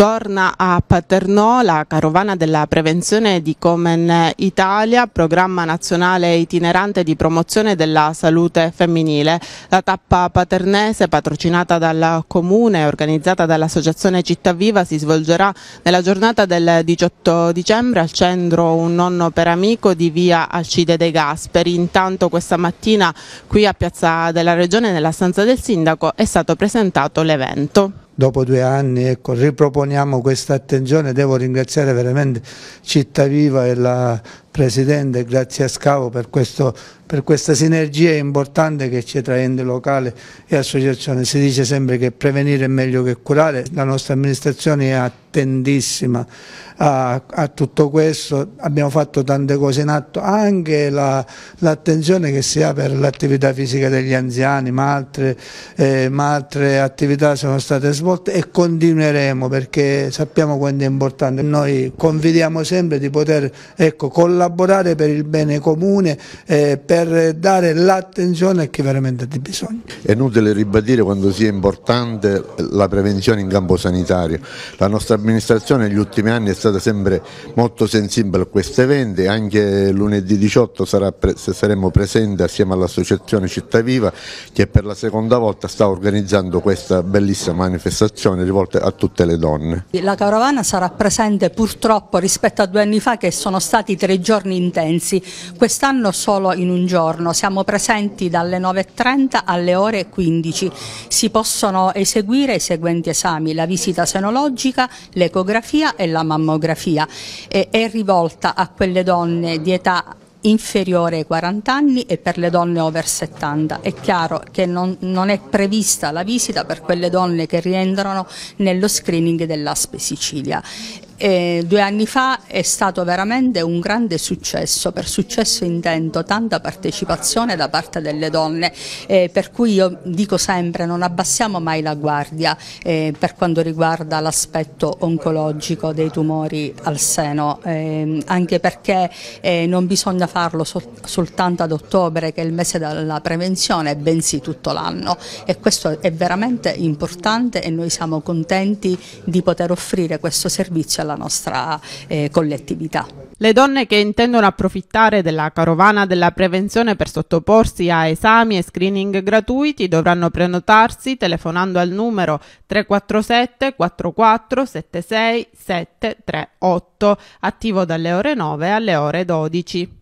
Torna a Paternò la carovana della prevenzione di Comen Italia, programma nazionale itinerante di promozione della salute femminile. La tappa paternese, patrocinata dal Comune e organizzata dall'Associazione Città Viva, si svolgerà nella giornata del 18 dicembre al centro Un nonno per amico di via Alcide De Gasperi. Intanto questa mattina qui a Piazza della Regione, nella stanza del Sindaco, è stato presentato l'evento dopo due anni ecco, riproponiamo questa attenzione, devo ringraziare veramente Cittaviva e la Presidente, grazie a Scavo per, questo, per questa sinergia importante che c'è tra ente locale e associazione. Si dice sempre che prevenire è meglio che curare, la nostra amministrazione è attentissima a, a tutto questo, abbiamo fatto tante cose in atto, anche l'attenzione la, che si ha per l'attività fisica degli anziani, ma altre, eh, ma altre attività sono state svolte e continueremo perché sappiamo quanto è importante. Noi confidiamo sempre di poter ecco, collaborare collaborare per il bene comune, eh, per dare l'attenzione a chi veramente ha bisogno. È inutile ribadire quanto sia importante la prevenzione in campo sanitario. La nostra amministrazione negli ultimi anni è stata sempre molto sensibile a questi eventi, anche lunedì 18 sarà, saremo presenti assieme all'associazione Città Viva che per la seconda volta sta organizzando questa bellissima manifestazione rivolta a tutte le donne. La carovana sarà presente purtroppo rispetto a due anni fa che sono stati tre giorni giorni intensi, quest'anno solo in un giorno, siamo presenti dalle 9.30 alle ore 15, si possono eseguire i seguenti esami, la visita senologica, l'ecografia e la mammografia, e è rivolta a quelle donne di età inferiore ai 40 anni e per le donne over 70. È chiaro che non, non, è prevista la visita per quelle donne che rientrano nello screening dell'ASPE Sicilia eh, due anni fa è stato veramente un grande successo, per successo intendo tanta partecipazione da parte delle donne, eh, per cui io dico sempre non abbassiamo mai la guardia eh, per quanto riguarda l'aspetto oncologico dei tumori al seno, ehm, anche perché eh, non bisogna farlo sol soltanto ad ottobre che è il mese della prevenzione, bensì tutto l'anno e questo è veramente importante e noi siamo contenti di poter offrire questo servizio alla della nostra eh, collettività. Le donne che intendono approfittare della carovana della prevenzione per sottoporsi a esami e screening gratuiti dovranno prenotarsi telefonando al numero 347 44 76 738, attivo dalle ore 9 alle ore 12.